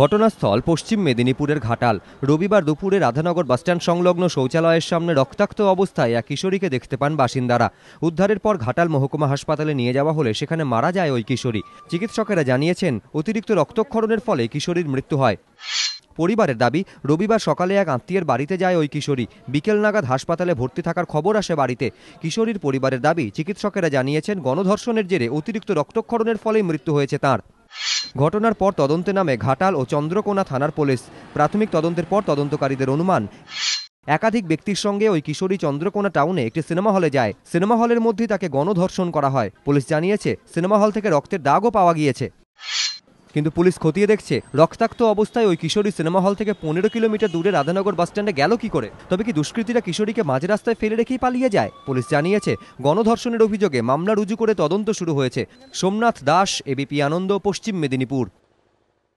ঘটনাস্থল পশ্চিম মেদিনীপুরের ঘাটাল রবিবার দুপুরে রাধানগর বাসস্ট্যান্ড সংলগ্ন শৌচালয়ের সামনে রক্তাক্ত অবস্থায় এক কিশোরীকে দেখতে পান বাসিন্দারা উদ্ধারের পর ঘাটাল মহকুমা হাসপাতালে নিয়ে যাওয়া হলে সেখানে মারা যায় ওই কিশোরী চিকিৎসকেরা জানিয়েছেন অতিরিক্ত রক্তক্ষরণের ফলে কিশোরীর মৃত্যু হয় পরিবারের দাবি রবিবার সকালে এক আত্মীয়ের বাড়িতে যায় ওই কিশোরী বিকেল নাগাদ হাসপাতালে ভর্তি থাকার খবর আসে বাড়িতে কিশোরীর পরিবারের দাবি চিকিৎসকেরা জানিয়েছেন গণধর্ষণের জেরে অতিরিক্ত রক্তক্ষরণের ফলেই মৃত্যু হয়েছে তাঁর ঘটনার পর তদন্তে নামে ঘাটাল ও চন্দ্রকোনা থানার পুলিশ প্রাথমিক তদন্তের পর তদন্তকারীদের অনুমান একাধিক ব্যক্তির সঙ্গে ওই কিশোরী চন্দ্রকোনা টাউনে একটি সিনেমা হলে যায় সিনেমা হলের মধ্যেই তাকে গণধর্ষণ করা হয় পুলিশ জানিয়েছে সিনেমা হল থেকে রক্তের দাগও পাওয়া গিয়েছে কিন্তু পুলিশ খতিয়ে দেখছে রক্তাক্ত অবস্থায় ওই কিশোরী সিনেমা হল থেকে পনেরো কিলোমিটার দূরে রাধানগর বাসস্ট্যান্ডে গেল কি করে তবে কি দুষ্কৃতীরা কিশোরীকে মাঝ রাস্তায় ফেলে রেখেই পালিয়ে যায় পুলিশ জানিয়েছে গণধর্ষণের অভিযোগে মামলা রুজু করে তদন্ত শুরু হয়েছে সোমনাথ দাস এবিপি আনন্দ পশ্চিম মেদিনীপুর